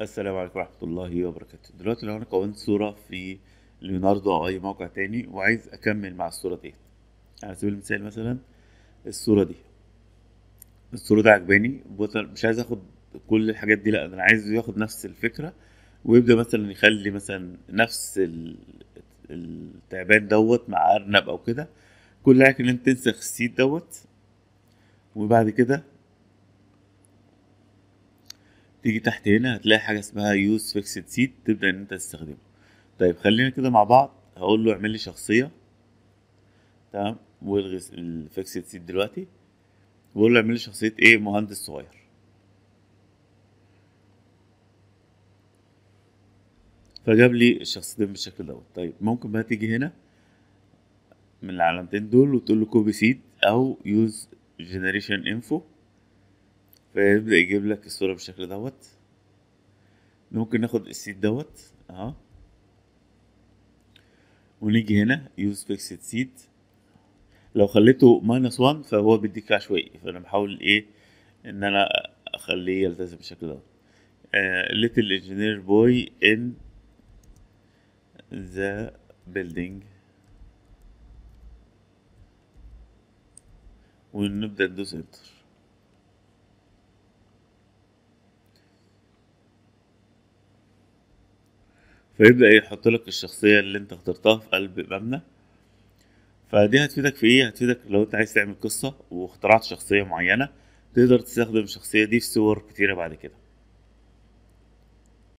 السلام عليكم ورحمة الله وبركاته دلوقتي لو انا كونت صورة في ليوناردو او اي موقع تاني وعايز اكمل مع الصورة دي على سبيل المثال مثلا الصورة دي الصورة دي عجباني مش عايز اخد كل الحاجات دي لا انا عايز ياخد نفس الفكرة ويبدأ مثلا يخلي مثلا نفس التعبان دوت مع ارنب او كده كل حاجة ان انت تنسخ السيت دوت وبعد كده تيجي تحت هنا هتلاقي حاجه اسمها يوز فيكسد سيت تبدا ان انت تستخدمه طيب خلينا كده مع بعض هقول له اعمل لي شخصيه تمام والغي الفيكسد سيت دلوقتي بقول له اعمل لي شخصيه ايه مهندس صغير فجاب لي الشخصيتين بالشكل دوت طيب ممكن بقى تيجي هنا من العلامتين دول وتقول له كوبي سيد او يوز جنريشن انفو فيبدا يجيب لك الصوره بالشكل دوت ممكن ناخد السيت دوت اهو ونيجي هنا يوز فيكسد سيد لو خليته ماينس 1 فهو بيديك عشوائي فانا بحاول ايه ان انا اخليه يلتزم بالشكل دوت ليتل انجينير بوي ان ذا بيلدينج ونبدأ ندوس انتر فيبدا يحط لك الشخصيه اللي انت اخترتها في قلب مبنى فدي هتفيدك في ايه هتفيدك لو انت عايز تعمل قصه واخترعت شخصيه معينه تقدر تستخدم الشخصيه دي في صور كتيره بعد كده